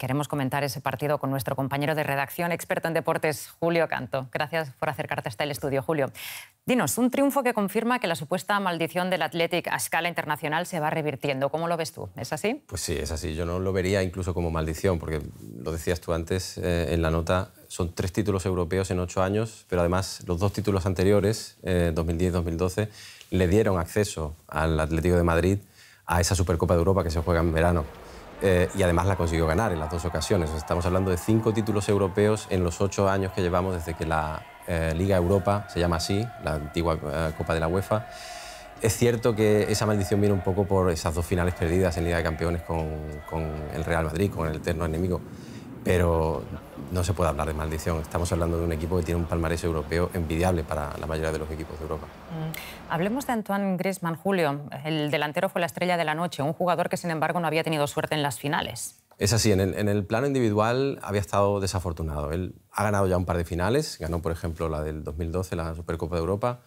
Queremos comentar ese partido con nuestro compañero de redacción, experto en deportes, Julio Canto. Gracias por acercarte hasta el estudio, Julio. Dinos, un triunfo que confirma que la supuesta maldición del Athletic a escala internacional se va revirtiendo. ¿Cómo lo ves tú? ¿Es así? Pues sí, es así. Yo no lo vería incluso como maldición, porque lo decías tú antes eh, en la nota, son tres títulos europeos en ocho años, pero además los dos títulos anteriores, 2010-2012, eh, le dieron acceso al Atlético de Madrid a esa Supercopa de Europa que se juega en verano. Eh, y además la consiguió ganar en las dos ocasiones. Estamos hablando de cinco títulos europeos en los ocho años que llevamos desde que la eh, Liga Europa, se llama así, la antigua eh, Copa de la UEFA. Es cierto que esa maldición viene un poco por esas dos finales perdidas en Liga de Campeones con el Real Madrid, con el eterno enemigo pero no se puede hablar de maldición. Estamos hablando de un equipo que tiene un palmarés europeo envidiable para la mayoría de los equipos de Europa. Mm. Hablemos de Antoine Griezmann, Julio. El delantero fue la estrella de la noche, un jugador que, sin embargo, no había tenido suerte en las finales. Es así, en el, en el plano individual había estado desafortunado. Él ha ganado ya un par de finales, ganó, por ejemplo, la del 2012, la Supercopa de Europa.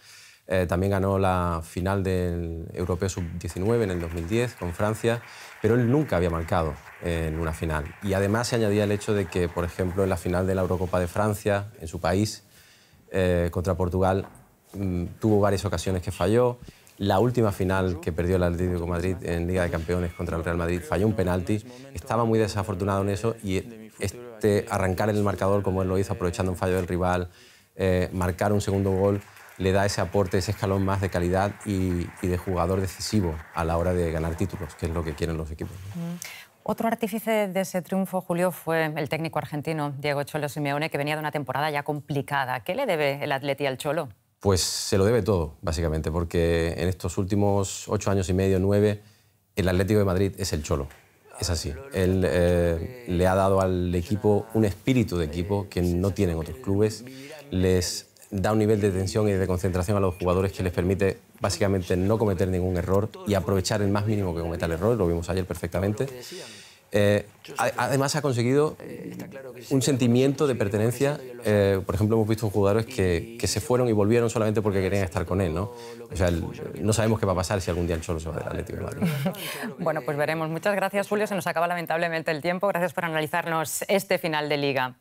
Eh, también ganó la final del Europeo Sub-19 en el 2010 con Francia, pero él nunca había marcado en una final. Y además se añadía el hecho de que, por ejemplo, en la final de la Eurocopa de Francia, en su país, eh, contra Portugal, mm, tuvo varias ocasiones que falló. La última final que perdió el Atlético Madrid en Liga de Campeones contra el Real Madrid falló un penalti. Estaba muy desafortunado en eso y este arrancar en el marcador como él lo hizo, aprovechando un fallo del rival, eh, marcar un segundo gol, le da ese aporte, ese escalón más de calidad y, de jugador decisivo a la hora de ganar títulos, que es lo que quieren los equipos. Otro artífice de ese triunfo, Julio, fue el técnico argentino Diego Cholo Simeone, que venía de una temporada ya complicada. ¿Qué le debe el Atleti al Cholo? Pues se lo debe todo, básicamente, porque en estos últimos ocho años y medio, nueve, el Atlético de Madrid es el Cholo. Es así. Él eh, le ha dado al equipo un espíritu de equipo que no tienen otros clubes. Les da un nivel de tensión y de concentración a los jugadores que les permite básicamente no cometer ningún error y aprovechar el más mínimo que cometa el error, lo vimos ayer perfectamente. Eh, además ha conseguido un sentimiento de pertenencia. Eh, por ejemplo, hemos visto jugadores que, se fueron y volvieron solamente porque querían estar con él. ¿no? no sabemos qué va a pasar si algún día el Cholo se va del Atlético de bueno, pues veremos. Muchas gracias, Julio. Se nos acaba lamentablemente el tiempo. Gracias por analizarnos este final de liga.